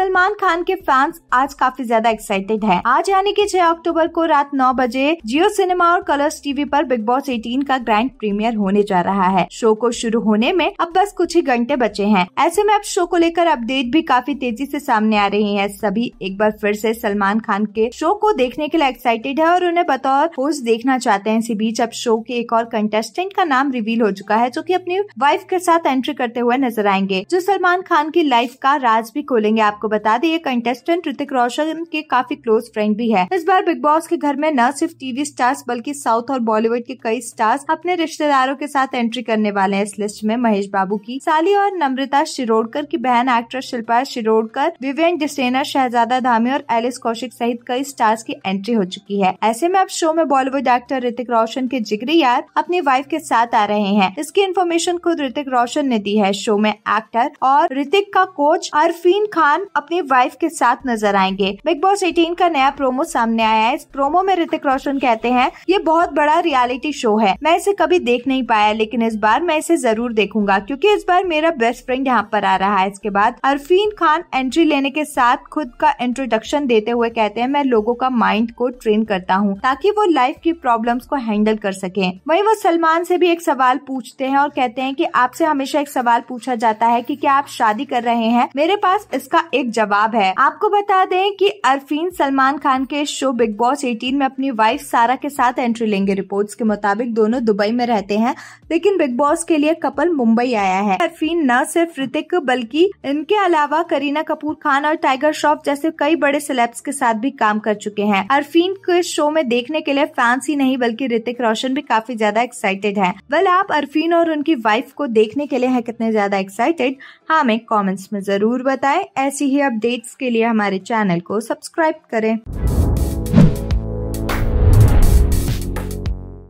सलमान खान के फैंस आज काफी ज्यादा एक्साइटेड हैं। आज यानी कि 6 अक्टूबर को रात 9 बजे जियो सिनेमा और कलर्स टीवी पर बिग बॉस 18 का ग्रैंड प्रीमियर होने जा रहा है शो को शुरू होने में अब बस कुछ ही घंटे बचे हैं ऐसे में अब शो को लेकर अपडेट भी काफी तेजी से सामने आ रही है सभी एक बार फिर से सलमान खान के शो को देखने के लिए एक्साइटेड है और उन्हें बतौर होस्ट देखना चाहते हैं इसी बीच अब शो के एक और कंटेस्टेंट का नाम रिवील हो चुका है जो की अपनी वाइफ के साथ एंट्री करते हुए नजर आएंगे जो सलमान खान की लाइफ का राज भी खोलेंगे आपको बता दें ये कंटेस्टेंट ऋतिक रोशन के काफी क्लोज फ्रेंड भी है इस बार बिग बॉस के घर में न सिर्फ टीवी स्टार्स बल्कि साउथ और बॉलीवुड के कई स्टार्स अपने रिश्तेदारों के साथ एंट्री करने वाले हैं इस लिस्ट में महेश बाबू की साली और नम्रता शिरोडकर की बहन एक्ट्रेस शिल्पा शिरोडकर विवेन डिसेना शहजादा धामी और एलिस कौशिक सहित कई स्टार्स की एंट्री हो चुकी है ऐसे में अब शो में बॉलीवुड एक्टर ऋतिक रोशन के जिगरी यार अपनी वाइफ के साथ आ रहे हैं इसकी इन्फॉर्मेशन खुद ऋतिक रोशन ने दी है शो में एक्टर और ऋतिक का कोच अरफीन खान अपनी वाइफ के साथ नजर आएंगे बिग बॉस एटीन का नया प्रोमो सामने आया है इस प्रोमो में ऋतिक रोशन कहते हैं ये बहुत बड़ा रियलिटी शो है मैं इसे कभी देख नहीं पाया लेकिन इस बार मैं इसे जरूर देखूंगा क्योंकि इस बार मेरा बेस्ट फ्रेंड यहाँ पर आ रहा है इसके बाद अरफीन खान एंट्री लेने के साथ खुद का इंट्रोडक्शन देते हुए कहते हैं मैं लोगों का माइंड को ट्रेन करता हूँ ताकि वो लाइफ की प्रॉब्लम को हैंडल कर सके वही वो सलमान से भी एक सवाल पूछते हैं और कहते हैं कि आपसे हमेशा एक सवाल पूछा जाता है कि क्या आप शादी कर रहे हैं मेरे पास इसका एक जवाब है आपको बता दें कि अरफीन सलमान खान के शो बिग बॉस 18 में अपनी वाइफ सारा के साथ एंट्री लेंगे रिपोर्ट्स के मुताबिक दोनों दुबई में रहते हैं लेकिन बिग बॉस के लिए कपल मुंबई आया है अरफीन न सिर्फ ऋतिक बल्कि इनके अलावा करीना कपूर खान और टाइगर श्रॉफ जैसे कई बड़े सेलेब्स के साथ भी काम कर चुके हैं अरफीन को शो में देखने के लिए फैंस ही नहीं बल्कि ऋतिक रोशन भी काफी ज्यादा एक्साइटेड है वेल आप अरफीन और उनकी वाइफ को देखने के लिए है कितने ज्यादा एक्साइटेड हाँ हमें कॉमेंट्स में जरूर बताएं ऐसी ही अपडेट्स के लिए हमारे चैनल को सब्सक्राइब करें